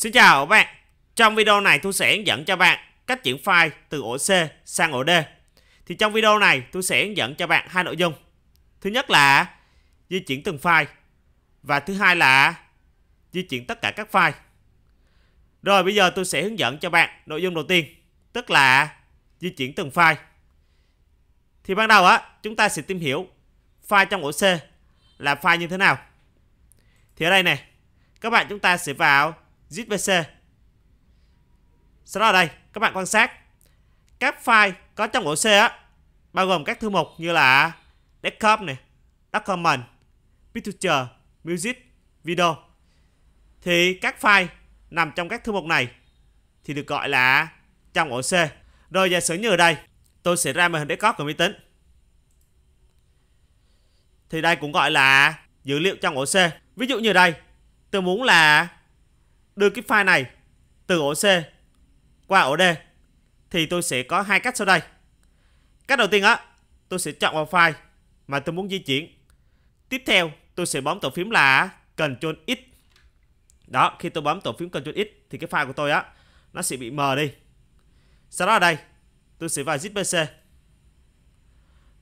Xin chào các bạn. Trong video này tôi sẽ hướng dẫn cho bạn cách chuyển file từ ổ C sang ổ D. Thì trong video này tôi sẽ hướng dẫn cho bạn hai nội dung. Thứ nhất là di chuyển từng file và thứ hai là di chuyển tất cả các file. Rồi bây giờ tôi sẽ hướng dẫn cho bạn nội dung đầu tiên, tức là di chuyển từng file. Thì ban đầu á, chúng ta sẽ tìm hiểu file trong ổ C là file như thế nào. Thì ở đây này, các bạn chúng ta sẽ vào ZPC. Sau đó ở đây, các bạn quan sát các file có trong ổ C á, bao gồm các thư mục như là desktop này, document, picture, music, video. Thì các file nằm trong các thư mục này thì được gọi là trong ổ C. Rồi giả sử như ở đây, tôi sẽ ra màn hình desktop của máy tính. Thì đây cũng gọi là dữ liệu trong ổ C. Ví dụ như đây, tôi muốn là đưa cái file này từ ổ C qua ổ D thì tôi sẽ có hai cách sau đây. Cách đầu tiên á, tôi sẽ chọn vào file mà tôi muốn di chuyển. Tiếp theo, tôi sẽ bấm tổ phím là Ctrl X. Đó, khi tôi bấm tổ phím Ctrl X thì cái file của tôi á nó sẽ bị mờ đi. Sau đó ở đây, tôi sẽ vào ZPC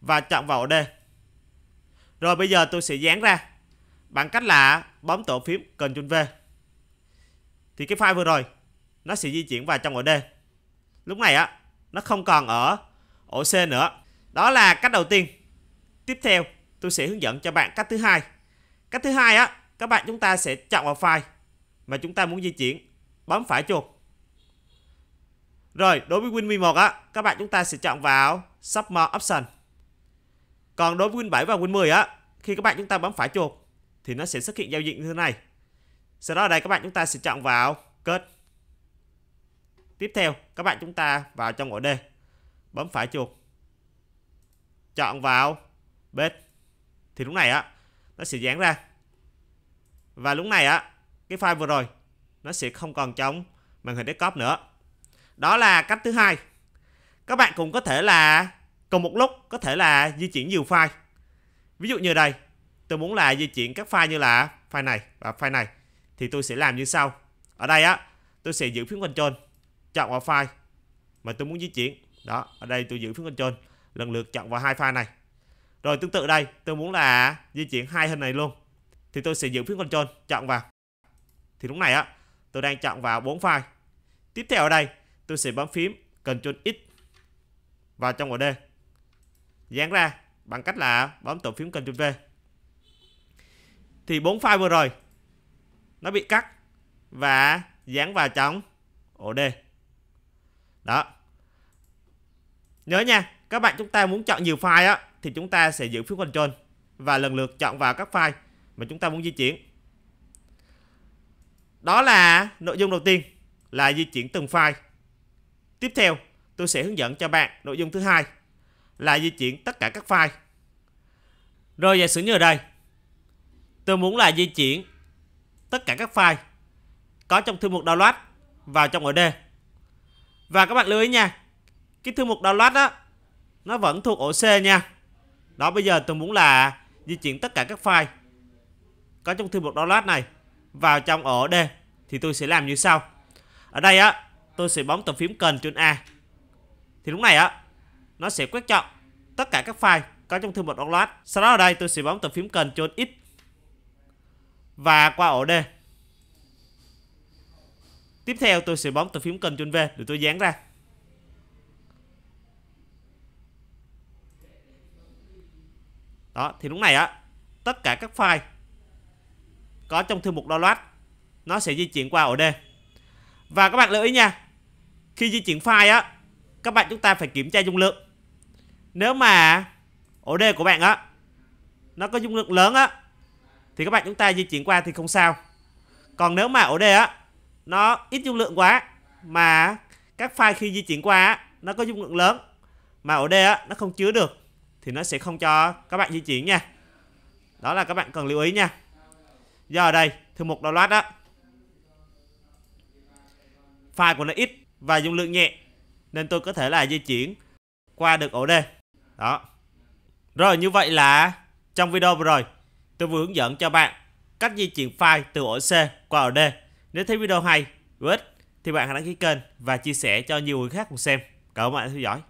và chọn vào ổ D. Rồi bây giờ tôi sẽ dán ra bằng cách là bấm tổ phím Ctrl V thì cái file vừa rồi nó sẽ di chuyển vào trong ổ D lúc này á nó không còn ở ổ C nữa đó là cách đầu tiên tiếp theo tôi sẽ hướng dẫn cho bạn cách thứ hai cách thứ hai á các bạn chúng ta sẽ chọn vào file mà chúng ta muốn di chuyển bấm phải chuột rồi đối với Win 11 á các bạn chúng ta sẽ chọn vào Sub Option còn đối với Win 7 và Win 10 á khi các bạn chúng ta bấm phải chuột thì nó sẽ xuất hiện giao diện như thế này sau đó ở đây các bạn chúng ta sẽ chọn vào kết tiếp theo các bạn chúng ta vào trong ổ D bấm phải chuột chọn vào bếp thì lúc này á nó sẽ dán ra và lúc này á cái file vừa rồi nó sẽ không còn trong màn hình desktop nữa đó là cách thứ hai các bạn cũng có thể là cùng một lúc có thể là di chuyển nhiều file ví dụ như đây tôi muốn là di chuyển các file như là file này và file này thì tôi sẽ làm như sau ở đây á tôi sẽ giữ phím control chọn vào file mà tôi muốn di chuyển đó ở đây tôi giữ phím control lần lượt chọn vào hai file này rồi tương tự đây tôi muốn là di chuyển hai hình này luôn thì tôi sẽ giữ phím control chọn vào thì lúc này á tôi đang chọn vào bốn file tiếp theo ở đây tôi sẽ bấm phím Ctrl X vào trong ổ D dán ra bằng cách là bấm tổ phím Ctrl V thì bốn file vừa rồi nó bị cắt và dán vào trong ổ D đó nhớ nha các bạn chúng ta muốn chọn nhiều file á thì chúng ta sẽ giữ phiếu control và lần lượt chọn vào các file mà chúng ta muốn di chuyển đó là nội dung đầu tiên là di chuyển từng file tiếp theo tôi sẽ hướng dẫn cho bạn nội dung thứ hai là di chuyển tất cả các file rồi giả sử như ở đây tôi muốn là di chuyển tất cả các file có trong thư mục download vào trong ổ D. Và các bạn lưu ý nha, cái thư mục download đó nó vẫn thuộc ổ C nha. Đó bây giờ tôi muốn là di chuyển tất cả các file có trong thư mục download này vào trong ổ D thì tôi sẽ làm như sau. Ở đây á, tôi sẽ bấm tờ phím cần trên A. Thì lúc này á, nó sẽ quét chọn tất cả các file có trong thư mục download. Sau đó ở đây tôi sẽ bấm tờ phím cần trên X và qua ổ D. Tiếp theo tôi sẽ bấm từ phím cần trên V để tôi dán ra. Đó, thì lúc này á, tất cả các file có trong thư mục download nó sẽ di chuyển qua ổ D. Và các bạn lưu ý nha, khi di chuyển file á, các bạn chúng ta phải kiểm tra dung lượng. Nếu mà ổ D của bạn á nó có dung lượng lớn á thì các bạn chúng ta di chuyển qua thì không sao còn nếu mà ổ đề á nó ít dung lượng quá mà các file khi di chuyển qua á, nó có dung lượng lớn mà ổ đề á nó không chứa được thì nó sẽ không cho các bạn di chuyển nha đó là các bạn cần lưu ý nha do ở đây thư mục download á file của nó ít và dung lượng nhẹ nên tôi có thể là di chuyển qua được ổ đề đó rồi như vậy là trong video vừa rồi Tôi vừa hướng dẫn cho bạn cách di chuyển file từ ổ C qua ổ D. Nếu thấy video hay, hữu ích thì bạn hãy đăng ký kênh và chia sẻ cho nhiều người khác cùng xem. Cảm ơn bạn đã theo dõi.